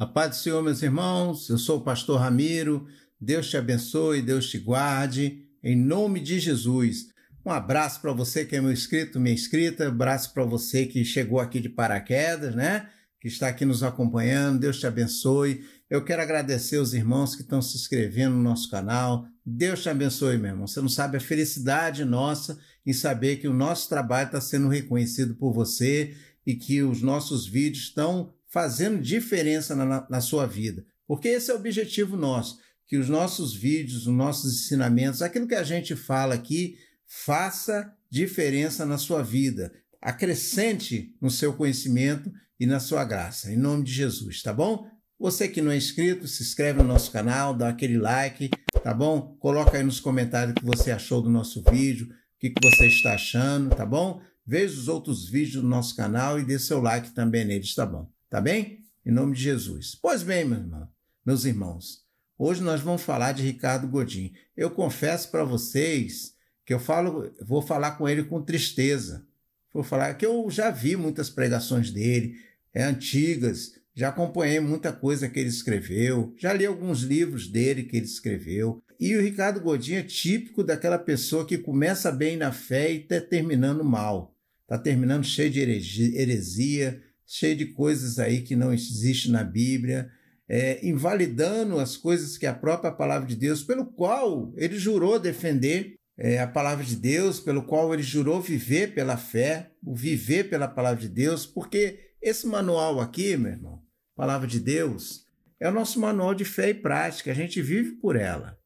A paz do Senhor, meus irmãos, eu sou o pastor Ramiro. Deus te abençoe, Deus te guarde, em nome de Jesus. Um abraço para você que é meu inscrito, minha inscrita, abraço para você que chegou aqui de paraquedas, né? Que está aqui nos acompanhando, Deus te abençoe. Eu quero agradecer os irmãos que estão se inscrevendo no nosso canal. Deus te abençoe, meu irmão. Você não sabe a felicidade nossa em saber que o nosso trabalho está sendo reconhecido por você e que os nossos vídeos estão fazendo diferença na, na sua vida. Porque esse é o objetivo nosso, que os nossos vídeos, os nossos ensinamentos, aquilo que a gente fala aqui, faça diferença na sua vida, acrescente no seu conhecimento e na sua graça. Em nome de Jesus, tá bom? Você que não é inscrito, se inscreve no nosso canal, dá aquele like, tá bom? Coloca aí nos comentários o que você achou do nosso vídeo, o que, que você está achando, tá bom? Veja os outros vídeos do nosso canal e dê seu like também neles, tá bom? Tá bem? Em nome de Jesus. Pois bem, meu irmão, meus irmãos, hoje nós vamos falar de Ricardo Godin. Eu confesso para vocês que eu falo, vou falar com ele com tristeza. Vou falar que eu já vi muitas pregações dele, é, antigas, já acompanhei muita coisa que ele escreveu, já li alguns livros dele que ele escreveu. E o Ricardo Godin é típico daquela pessoa que começa bem na fé e está terminando mal. Está terminando cheio de heresia, cheio de coisas aí que não existe na Bíblia, é, invalidando as coisas que a própria palavra de Deus, pelo qual ele jurou defender é, a palavra de Deus, pelo qual ele jurou viver pela fé, viver pela palavra de Deus, porque esse manual aqui, meu irmão, palavra de Deus, é o nosso manual de fé e prática, a gente vive por ela.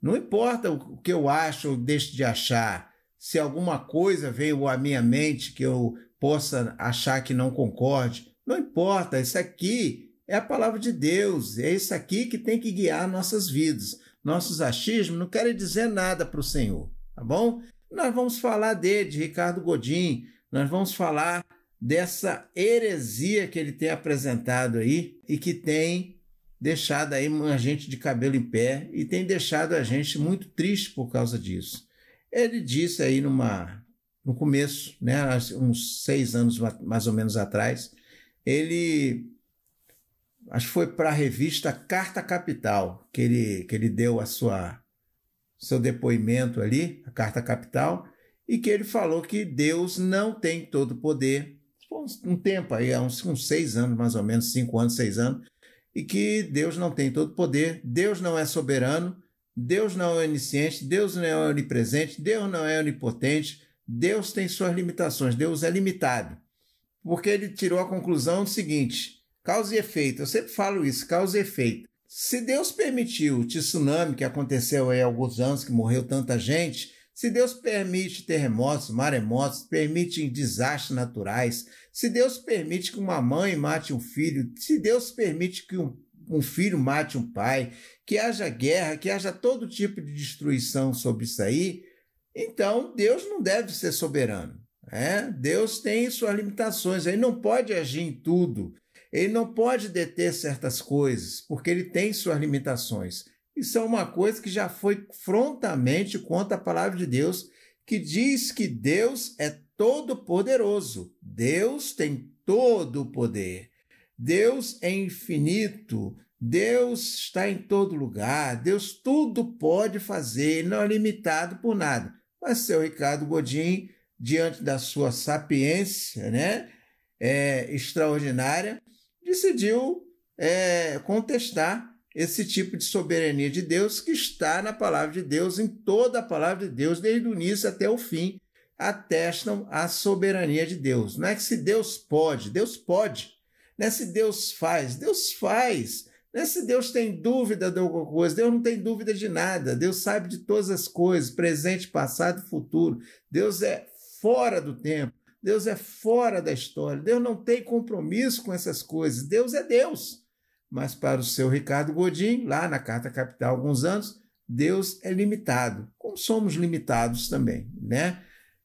Não importa o que eu acho ou deixo de achar, se alguma coisa veio à minha mente que eu possa achar que não concorde. Não importa, isso aqui é a palavra de Deus, é isso aqui que tem que guiar nossas vidas. Nossos achismos não querem dizer nada para o Senhor, tá bom? Nós vamos falar dele, de Ricardo Godin, nós vamos falar dessa heresia que ele tem apresentado aí e que tem deixado aí a gente de cabelo em pé e tem deixado a gente muito triste por causa disso. Ele disse aí numa no começo, né, uns seis anos mais ou menos atrás, ele acho que foi para a revista Carta Capital que ele, que ele deu a sua seu depoimento ali, a Carta Capital, e que ele falou que Deus não tem todo o poder. Foi um tempo aí, há uns, uns seis anos, mais ou menos, cinco anos, seis anos, e que Deus não tem todo o poder, Deus não é soberano, Deus não é onisciente, Deus não é onipresente, Deus não é onipotente, Deus tem suas limitações, Deus é limitado. Porque ele tirou a conclusão seguinte: causa e efeito. Eu sempre falo isso, causa e efeito. Se Deus permitiu o tsunami que aconteceu aí há alguns anos, que morreu tanta gente, se Deus permite terremotos, maremotos, permite desastres naturais, se Deus permite que uma mãe mate um filho, se Deus permite que um, um filho mate um pai, que haja guerra, que haja todo tipo de destruição sobre isso aí, então, Deus não deve ser soberano. Né? Deus tem suas limitações, ele não pode agir em tudo, ele não pode deter certas coisas, porque ele tem suas limitações. Isso é uma coisa que já foi frontamente contra a palavra de Deus, que diz que Deus é todo-poderoso. Deus tem todo o poder. Deus é infinito. Deus está em todo lugar. Deus tudo pode fazer. Ele não é limitado por nada. Mas seu Ricardo Godin, diante da sua sapiência né, é, extraordinária, decidiu é, contestar esse tipo de soberania de Deus que está na palavra de Deus, em toda a palavra de Deus, desde o início até o fim, atestam a soberania de Deus. Não é que se Deus pode, Deus pode. Não é se Deus faz, Deus faz. Né? Se Deus tem dúvida de alguma coisa, Deus não tem dúvida de nada. Deus sabe de todas as coisas, presente, passado, futuro. Deus é fora do tempo. Deus é fora da história. Deus não tem compromisso com essas coisas. Deus é Deus. Mas para o seu Ricardo Godinho, lá na Carta Capital, alguns anos, Deus é limitado, como somos limitados também, né?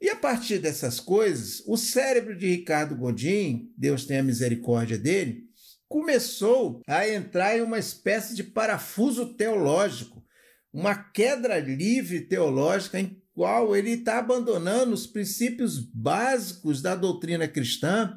E a partir dessas coisas, o cérebro de Ricardo Godin, Deus tenha misericórdia dele, começou a entrar em uma espécie de parafuso teológico, uma queda livre teológica em qual ele está abandonando os princípios básicos da doutrina cristã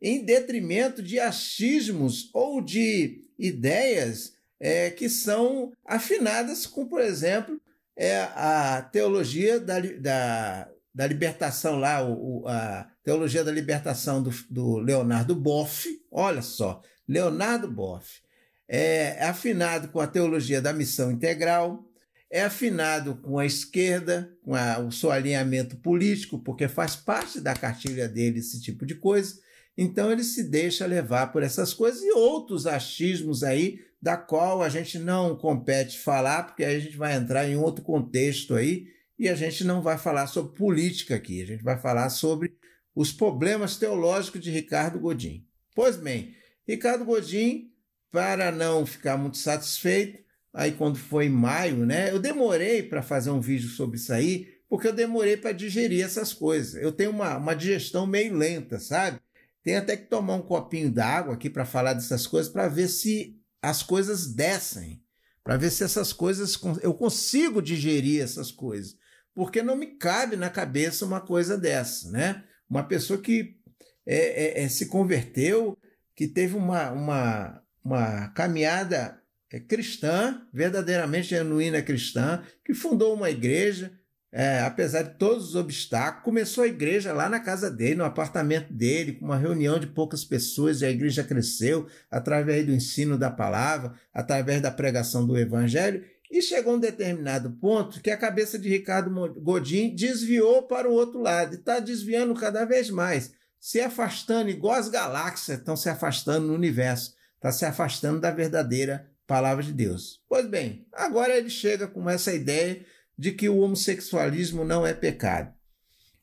em detrimento de achismos ou de ideias é, que são afinadas com, por exemplo, é, a teologia da, da, da libertação lá, o, a teologia da libertação do, do Leonardo Boff. Olha só, Leonardo Boff. É afinado com a teologia da missão integral, é afinado com a esquerda, com a, o seu alinhamento político, porque faz parte da cartilha dele esse tipo de coisa. Então ele se deixa levar por essas coisas e outros achismos aí, da qual a gente não compete falar, porque aí a gente vai entrar em outro contexto aí e a gente não vai falar sobre política aqui, a gente vai falar sobre os problemas teológicos de Ricardo Godin. Pois bem, Ricardo Godin, para não ficar muito satisfeito, aí quando foi em maio, né? Eu demorei para fazer um vídeo sobre isso aí, porque eu demorei para digerir essas coisas. Eu tenho uma, uma digestão meio lenta, sabe? Tenho até que tomar um copinho d'água aqui para falar dessas coisas, para ver se as coisas descem, para ver se essas coisas eu consigo digerir essas coisas, porque não me cabe na cabeça uma coisa dessa, né? Uma pessoa que é, é, é, se converteu que teve uma, uma, uma caminhada eh, cristã, verdadeiramente genuína cristã, que fundou uma igreja, é, apesar de todos os obstáculos, começou a igreja lá na casa dele, no apartamento dele, com uma reunião de poucas pessoas, e a igreja cresceu através do ensino da palavra, através da pregação do evangelho, e chegou um determinado ponto que a cabeça de Ricardo Godin desviou para o outro lado, e está desviando cada vez mais se afastando, igual as galáxias estão se afastando no universo, está se afastando da verdadeira palavra de Deus. Pois bem, agora ele chega com essa ideia de que o homossexualismo não é pecado.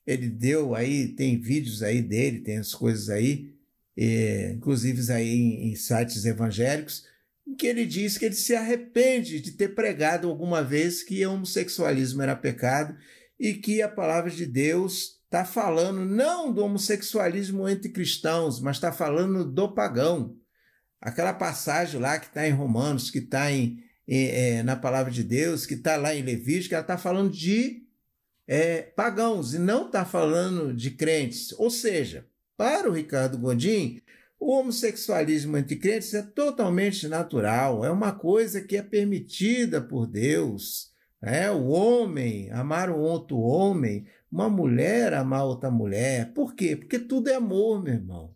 Ele deu aí, tem vídeos aí dele, tem as coisas aí, é, inclusive aí em, em sites evangélicos, em que ele diz que ele se arrepende de ter pregado alguma vez que o homossexualismo era pecado e que a palavra de Deus está falando não do homossexualismo entre cristãos, mas está falando do pagão. Aquela passagem lá que está em Romanos, que está em, em é, na palavra de Deus, que está lá em Levítico, ela está falando de é, pagãos e não está falando de crentes. Ou seja, para o Ricardo Gondim, o homossexualismo entre crentes é totalmente natural, é uma coisa que é permitida por Deus. É, o homem, amar o outro homem, uma mulher amar outra mulher. Por quê? Porque tudo é amor, meu irmão.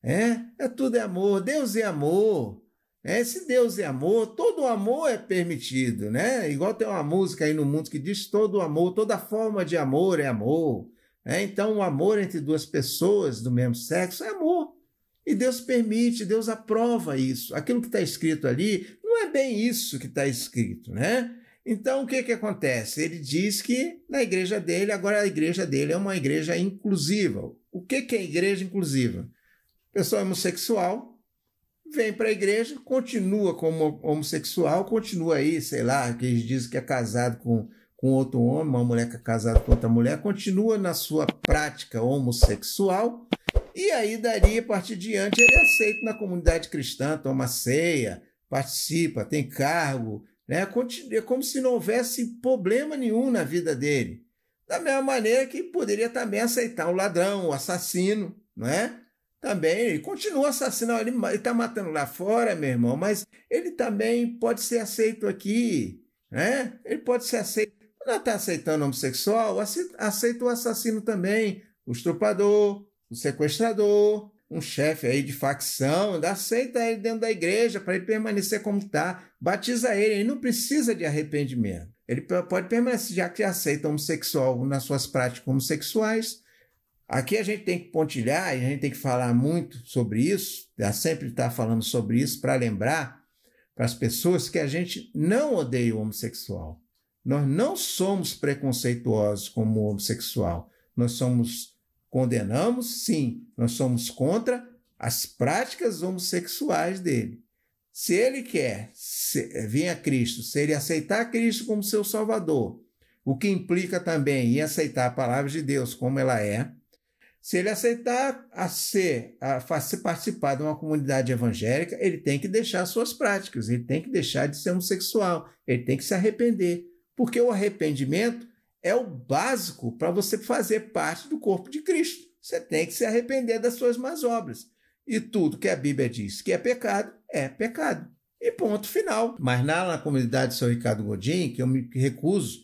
É, é tudo é amor. Deus é amor. É, se Deus é amor, todo amor é permitido, né? Igual tem uma música aí no mundo que diz todo amor, toda forma de amor é amor. É, então, o amor entre duas pessoas do mesmo sexo é amor. E Deus permite, Deus aprova isso. Aquilo que está escrito ali não é bem isso que está escrito, né? Então, o que, que acontece? Ele diz que na igreja dele, agora a igreja dele é uma igreja inclusiva. O que, que é igreja inclusiva? Pessoa homossexual vem para a igreja, continua como homossexual, continua aí, sei lá, que eles dizem que é casado com, com outro homem, uma mulher que é casada com outra mulher, continua na sua prática homossexual. E aí, daria a partir de diante, ele é aceito na comunidade cristã, toma ceia, participa, tem cargo, né? É como se não houvesse problema nenhum na vida dele. Da mesma maneira que poderia também aceitar o ladrão, o assassino, não é? Também, ele continua assassinando, ele está matando lá fora, meu irmão, mas ele também pode ser aceito aqui, né? Ele pode ser aceito. Quando está aceitando homossexual, aceita o assassino também, o estuprador, o sequestrador, um chefe aí de facção, aceita ele dentro da igreja para ele permanecer como está, batiza ele, ele não precisa de arrependimento. Ele pode permanecer, já que aceita homossexual nas suas práticas homossexuais. Aqui a gente tem que pontilhar, e a gente tem que falar muito sobre isso, sempre está falando sobre isso para lembrar para as pessoas que a gente não odeia o homossexual. Nós não somos preconceituosos como o homossexual. Nós somos Condenamos, sim, nós somos contra as práticas homossexuais dele. Se ele quer vir a Cristo, se ele aceitar Cristo como seu Salvador, o que implica também em aceitar a palavra de Deus como ela é, se ele aceitar a ser, a participar de uma comunidade evangélica, ele tem que deixar suas práticas, ele tem que deixar de ser homossexual, ele tem que se arrepender, porque o arrependimento é o básico para você fazer parte do corpo de Cristo. Você tem que se arrepender das suas más obras. E tudo que a Bíblia diz que é pecado, é pecado. E ponto final. Mas na, na comunidade São Ricardo Godin, que eu me recuso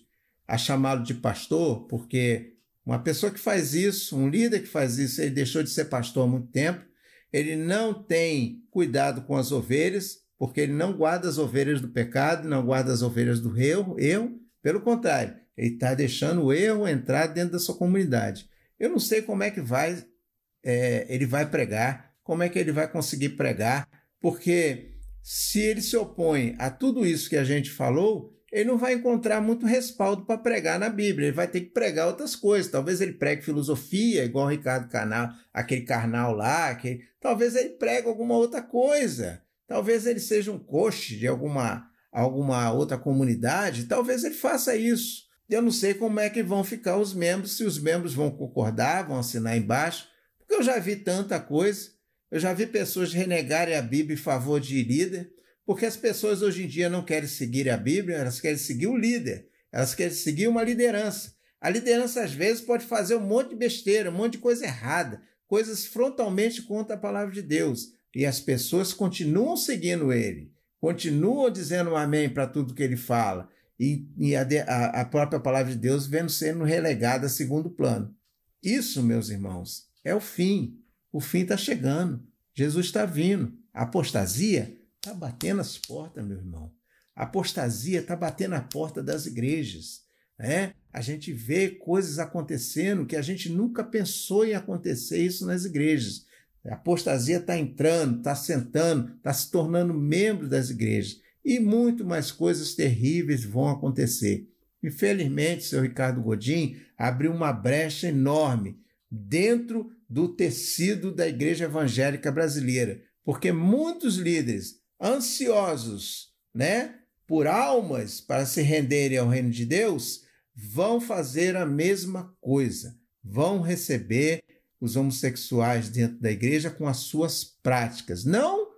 a chamá-lo de pastor, porque uma pessoa que faz isso, um líder que faz isso, ele deixou de ser pastor há muito tempo, ele não tem cuidado com as ovelhas, porque ele não guarda as ovelhas do pecado, não guarda as ovelhas do erro, erro. pelo contrário, ele está deixando o erro entrar dentro da sua comunidade. Eu não sei como é que vai é, ele vai pregar, como é que ele vai conseguir pregar, porque se ele se opõe a tudo isso que a gente falou, ele não vai encontrar muito respaldo para pregar na Bíblia, ele vai ter que pregar outras coisas. Talvez ele pregue filosofia, igual o Ricardo Carnal, aquele carnal lá, aquele... talvez ele pregue alguma outra coisa. Talvez ele seja um coach de alguma, alguma outra comunidade, talvez ele faça isso. Eu não sei como é que vão ficar os membros, se os membros vão concordar, vão assinar embaixo, porque eu já vi tanta coisa. Eu já vi pessoas renegarem a Bíblia em favor de líder, porque as pessoas hoje em dia não querem seguir a Bíblia, elas querem seguir o líder, elas querem seguir uma liderança. A liderança, às vezes, pode fazer um monte de besteira, um monte de coisa errada, coisas frontalmente contra a palavra de Deus. E as pessoas continuam seguindo ele, continuam dizendo amém para tudo que ele fala, e, e a, a, própria palavra de Deus vendo sendo relegada a segundo plano. Isso, meus irmãos, é o fim. O fim está chegando. Jesus está vindo. A apostasia está batendo as portas, meu irmão. A apostasia está batendo a porta das igrejas. Né? A gente vê coisas acontecendo que a gente nunca pensou em acontecer isso nas igrejas. A apostasia está entrando, está sentando, está se tornando membro das igrejas. E muito mais coisas terríveis vão acontecer. Infelizmente, seu Ricardo Godin abriu uma brecha enorme dentro do tecido da Igreja Evangélica Brasileira, porque muitos líderes ansiosos, né, por almas para se renderem ao reino de Deus, vão fazer a mesma coisa, vão receber os homossexuais dentro da igreja com as suas práticas, não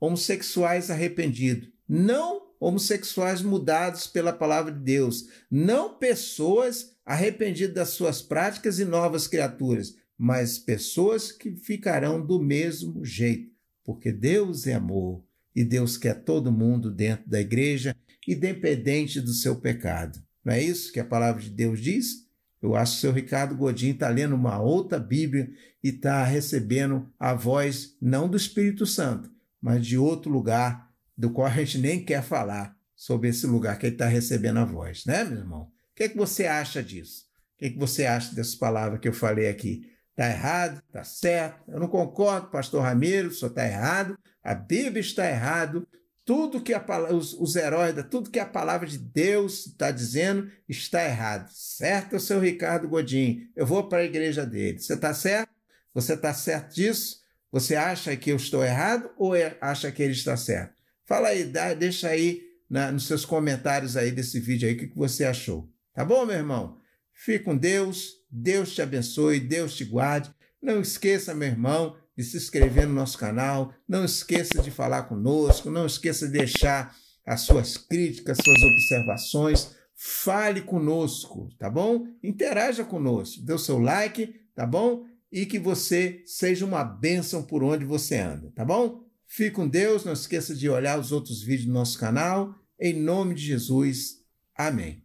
homossexuais arrependidos, não homossexuais mudados pela palavra de Deus, não pessoas arrependidas das suas práticas e novas criaturas, mas pessoas que ficarão do mesmo jeito, porque Deus é amor e Deus quer todo mundo dentro da igreja, independente do seu pecado. Não é isso que a palavra de Deus diz? Eu acho que o seu Ricardo Godinho está lendo uma outra Bíblia e está recebendo a voz não do Espírito Santo, mas de outro lugar do qual a gente nem quer falar sobre esse lugar que ele está recebendo a voz, né, meu irmão? O que, é que você acha disso? O que, é que você acha dessas palavras que eu falei aqui? Está errado? Está certo? Eu não concordo, pastor Ramiro, só está errado. A Bíblia está errado. Tudo que a, os, os heróis, tudo que a palavra de Deus está dizendo está errado. Certo, seu Ricardo Godinho? Eu vou para a igreja dele. Você está certo? Você está certo disso? Você acha que eu estou errado ou é, acha que ele está certo? Fala aí, dá, deixa aí na, nos seus comentários aí desse vídeo aí o que, que você achou. Tá bom, meu irmão? Fique com Deus, Deus te abençoe, Deus te guarde. Não esqueça, meu irmão, de se inscrever no nosso canal, não esqueça de falar conosco, não esqueça de deixar as suas críticas, suas observações. Fale conosco, tá bom? Interaja conosco, dê o seu like, tá bom? E que você seja uma bênção por onde você anda, tá bom? Fique com Deus, não esqueça de olhar os outros vídeos do nosso canal. Em nome de Jesus, amém.